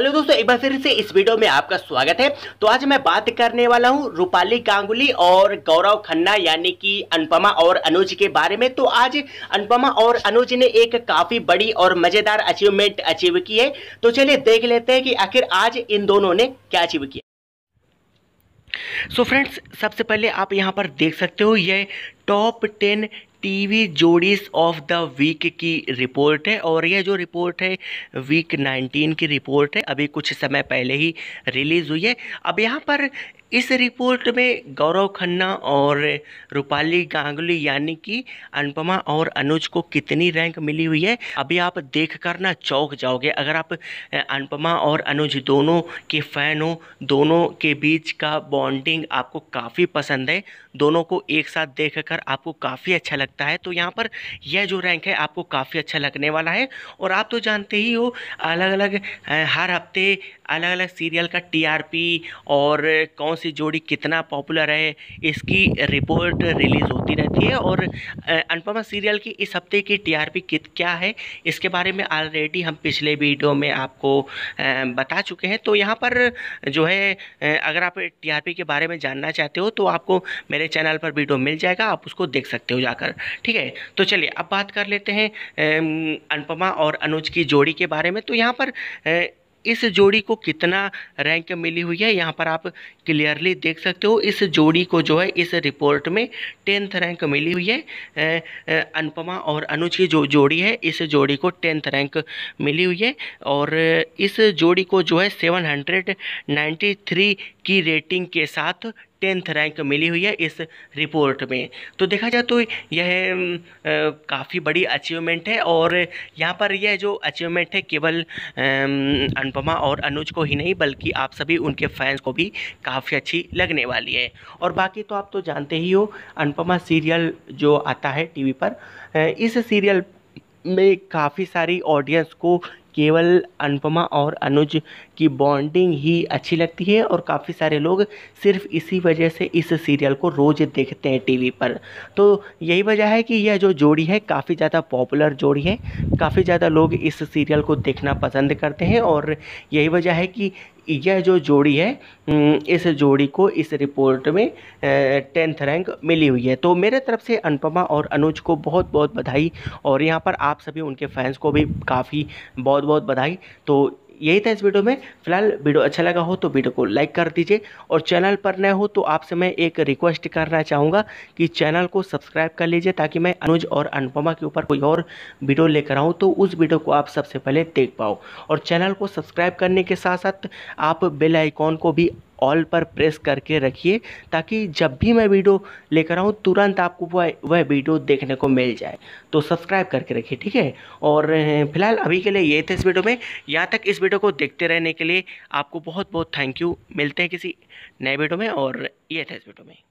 hello दोस्तों एक बार फिर से इस वीडियो में आपका स्वागत है तो आज मैं बात करने वाला हूँ रूपाली गांगुली और गौरव खन्ना यानी कि अनुपमा और अनुज के बारे में तो आज अनुपमा और अनुज ने एक काफी बड़ी और मजेदार अचीवमेंट अचीव की है तो चलिए देख लेते हैं कि आखिर आज इन दोनों ने क्या अचीव किया सो so फ्रेंड्स सबसे पहले आप यहाँ पर देख सकते हो ये टॉप टेन टीवी जोड़ीज ऑफ द वीक की रिपोर्ट है और यह जो रिपोर्ट है वीक 19 की रिपोर्ट है अभी कुछ समय पहले ही रिलीज़ हुई है अब यहाँ पर इस रिपोर्ट में गौरव खन्ना और रूपाली गांगुली यानी कि अनुपमा और अनुज को कितनी रैंक मिली हुई है अभी आप देख कर ना चौक जाओगे अगर आप अनुपमा और अनुज दोनों के फ़ैन हो दोनों के बीच का बॉन्डिंग आपको काफ़ी पसंद है दोनों को एक साथ देख कर आपको काफ़ी अच्छा लगता है तो यहाँ पर यह जो रैंक है आपको काफ़ी अच्छा लगने वाला है और आप तो जानते ही हो अलग अलग हर हफ्ते अलग अलग सीरियल का पी और कौन सी जोड़ी कितना पॉपुलर है इसकी रिपोर्ट रिलीज़ होती रहती है और अनुपमा सीरियल की इस हफ्ते की टीआरपी आर क्या है इसके बारे में ऑलरेडी हम पिछले वीडियो में आपको बता चुके हैं तो यहाँ पर जो है अगर आप टीआरपी के बारे में जानना चाहते हो तो आपको मेरे चैनल पर वीडियो मिल जाएगा आप उसको देख सकते हो जाकर ठीक है तो चलिए अब बात कर लेते हैं अनुपमा और अनुज की जोड़ी के बारे में तो यहाँ पर इस जोड़ी को कितना रैंक मिली हुई है यहाँ पर आप क्लियरली देख सकते हो इस जोड़ी को जो है इस रिपोर्ट में टेंथ रैंक मिली हुई है अनुपमा और अनुज की जो जोड़ी है इस जोड़ी को टेंथ रैंक मिली हुई है और इस जोड़ी को जो है सेवन हंड्रेड नाइन्टी थ्री की रेटिंग के साथ टेंथ रैंक मिली हुई है इस रिपोर्ट में तो देखा जाए तो यह काफ़ी बड़ी अचीवमेंट है और यहाँ पर यह जो अचीवमेंट है केवल अनुपमा और अनुज को ही नहीं बल्कि आप सभी उनके फैंस को भी काफ़ी अच्छी लगने वाली है और बाकी तो आप तो जानते ही हो अनुपमा सीरियल जो आता है टीवी पर इस सीरियल में काफ़ी सारी ऑडियंस को केवल अनुपमा और अनुज की बॉन्डिंग ही अच्छी लगती है और काफ़ी सारे लोग सिर्फ इसी वजह से इस सीरियल को रोज़ देखते हैं टीवी पर तो यही वजह है कि यह जो जोड़ी है काफ़ी ज़्यादा पॉपुलर जोड़ी है काफ़ी ज़्यादा लोग इस सीरियल को देखना पसंद करते हैं और यही वजह है कि यह जो जोड़ी है हम्म, इस जोड़ी को इस रिपोर्ट में टेंथ रैंक मिली हुई है तो मेरे तरफ से अनुपमा और अनुज को बहुत बहुत बधाई और यहाँ पर आप सभी उनके फैंस को भी काफ़ी बहुत बहुत बधाई तो यही था इस वीडियो में फिलहाल वीडियो अच्छा लगा हो तो वीडियो को लाइक कर दीजिए और चैनल पर नए हो तो आपसे मैं एक रिक्वेस्ट करना चाहूँगा कि चैनल को सब्सक्राइब कर लीजिए ताकि मैं अनुज और अनुपमा के ऊपर कोई और वीडियो लेकर आऊँ तो उस वीडियो को आप सबसे पहले देख पाओ और चैनल को सब्सक्राइब करने के साथ साथ आप बेल आइकॉन को भी ऑल पर प्रेस करके रखिए ताकि जब भी मैं वीडियो लेकर आऊँ तुरंत आपको वह वह वीडियो देखने को मिल जाए तो सब्सक्राइब करके रखिए ठीक है और फिलहाल अभी के लिए ये थे इस वीडियो में यहाँ तक इस वीडियो को देखते रहने के लिए आपको बहुत बहुत थैंक यू मिलते हैं किसी नए वीडियो में और ये थे इस वीडियो में